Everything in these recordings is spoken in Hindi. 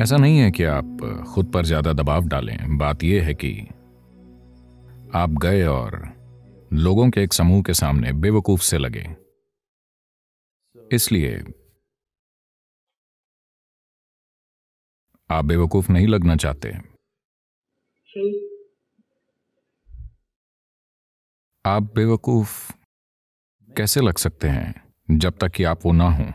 ऐसा नहीं है कि आप खुद पर ज़्यादा दबाव डालें बात यह है कि आप गए और लोगों के एक समूह के सामने बेवकूफ से लगे इसलिए आप बेवकूफ नहीं लगना चाहते आप बेवकूफ कैसे लग सकते हैं जब तक कि आप वो ना हों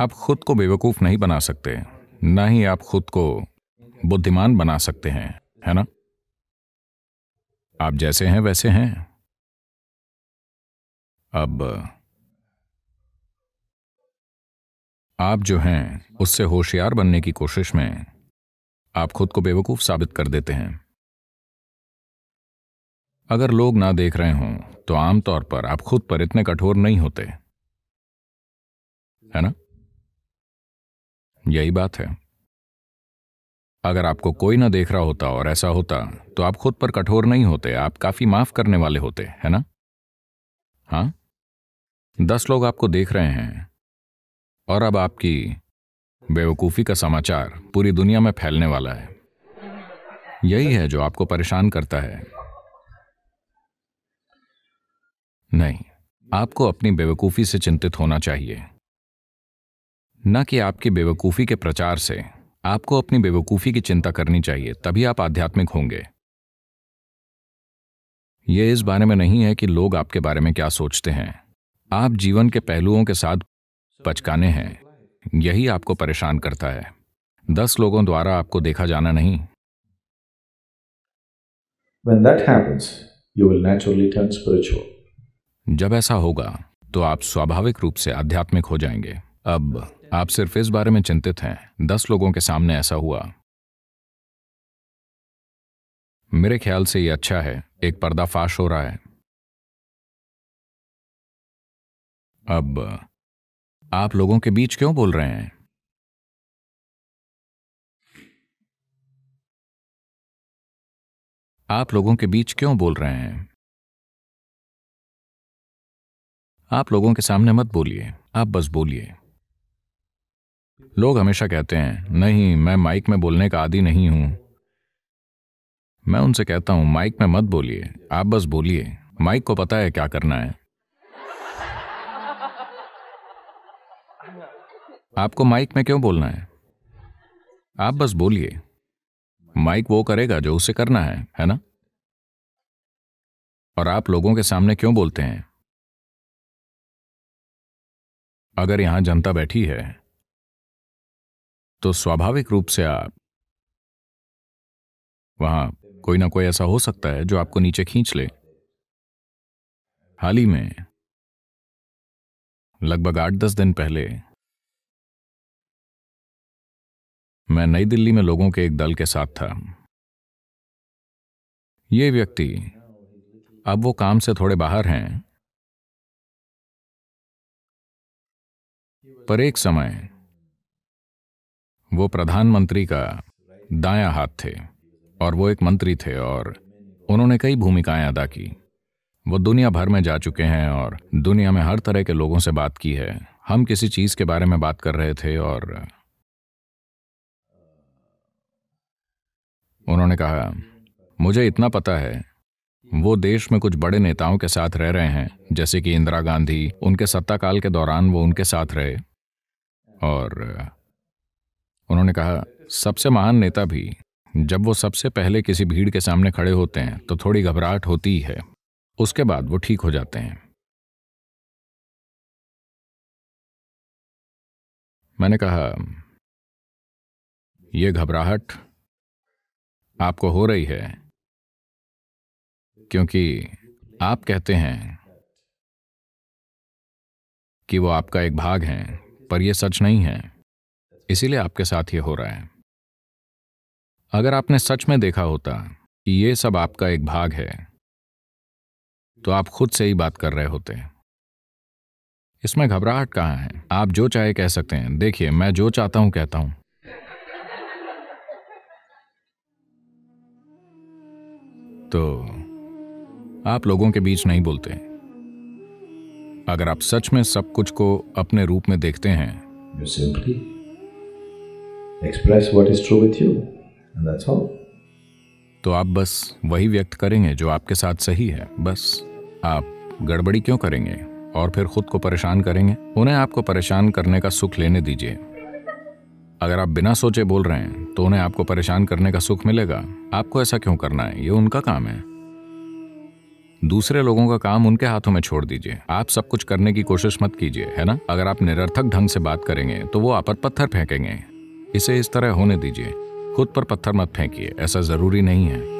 आप खुद को बेवकूफ़ नहीं बना सकते ना ही आप खुद को बुद्धिमान बना सकते हैं है ना आप जैसे हैं वैसे हैं अब आप जो हैं उससे होशियार बनने की कोशिश में आप खुद को बेवकूफ़ साबित कर देते हैं अगर लोग ना देख रहे हों तो आमतौर पर आप खुद पर इतने कठोर नहीं होते है ना यही बात है अगर आपको कोई ना देख रहा होता और ऐसा होता तो आप खुद पर कठोर नहीं होते आप काफी माफ करने वाले होते है ना हाँ दस लोग आपको देख रहे हैं और अब आपकी बेवकूफ़ी का समाचार पूरी दुनिया में फैलने वाला है यही है जो आपको परेशान करता है नहीं आपको अपनी बेवकूफ़ी से चिंतित होना चाहिए न कि आपकी बेवकूफ़ी के प्रचार से आपको अपनी बेवकूफ़ी की चिंता करनी चाहिए तभी आप आध्यात्मिक होंगे ये इस बारे में नहीं है कि लोग आपके बारे में क्या सोचते हैं आप जीवन के पहलुओं के साथ पचकाने हैं यही आपको परेशान करता है दस लोगों द्वारा आपको देखा जाना नहीं When that happens, you will naturally turn spiritual. जब ऐसा होगा तो आप स्वाभाविक रूप से आध्यात्मिक हो जाएंगे अब आप सिर्फ इस बारे में चिंतित हैं दस लोगों के सामने ऐसा हुआ मेरे ख्याल से यह अच्छा है एक पर्दाफाश हो रहा है अब आप लोगों के बीच क्यों बोल रहे हैं आप लोगों के बीच क्यों बोल रहे हैं आप लोगों के सामने मत बोलिए आप बस बोलिए लोग हमेशा कहते हैं नहीं मैं माइक में बोलने का आदि नहीं हूं मैं उनसे कहता हूं माइक में मत बोलिए आप बस बोलिए माइक को पता है क्या करना है आपको माइक में क्यों बोलना है आप बस बोलिए माइक वो करेगा जो उसे करना है है ना और आप लोगों के सामने क्यों बोलते हैं अगर यहां जनता बैठी है तो स्वाभाविक रूप से आप वहां कोई ना कोई ऐसा हो सकता है जो आपको नीचे खींच ले हाल ही में लगभग आठ दस दिन पहले मैं नई दिल्ली में लोगों के एक दल के साथ था ये व्यक्ति अब वो काम से थोड़े बाहर हैं पर एक समय वो प्रधानमंत्री का दाया हाथ थे और वो एक मंत्री थे और उन्होंने कई भूमिकाएं अदा की वो दुनिया भर में जा चुके हैं और दुनिया में हर तरह के लोगों से बात की है हम किसी चीज़ के बारे में बात कर रहे थे और उन्होंने कहा मुझे इतना पता है वो देश में कुछ बड़े नेताओं के साथ रह रहे हैं जैसे कि इंदिरा गांधी उनके सत्ताकाल के दौरान वो उनके साथ रहे और उन्होंने कहा सबसे महान नेता भी जब वो सबसे पहले किसी भीड़ के सामने खड़े होते हैं तो थोड़ी घबराहट होती है उसके बाद वो ठीक हो जाते हैं मैंने कहा यह घबराहट आपको हो रही है क्योंकि आप कहते हैं कि वो आपका एक भाग हैं पर यह सच नहीं है इसीलिए आपके साथ ये हो रहा है अगर आपने सच में देखा होता कि ये सब आपका एक भाग है तो आप खुद से ही बात कर रहे होते इसमें घबराहट कहाँ है आप जो चाहे कह सकते हैं देखिए मैं जो चाहता हूं कहता हूं तो आप लोगों के बीच नहीं बोलते अगर आप सच में सब कुछ को अपने रूप में देखते हैं express what is true with you and that's तो आप बस वही व्यक्त करेंगे जो आपके साथ सही है बस आप गड़बड़ी क्यों करेंगे और फिर खुद को परेशान करेंगे उन्हें आपको परेशान करने का सुख लेने दीजिए अगर आप बिना सोचे बोल रहे हैं तो उन्हें आपको परेशान करने का सुख मिलेगा आपको ऐसा क्यों करना है ये उनका काम है दूसरे लोगों का काम उनके हाथों में छोड़ दीजिए आप सब कुछ करने की कोशिश मत कीजिए है ना अगर आप निरर्थक ढंग से बात करेंगे तो वो आप पर पत्थर फेंकेंगे इसे इस तरह होने दीजिए खुद पर पत्थर मत फेंकिए ऐसा ज़रूरी नहीं है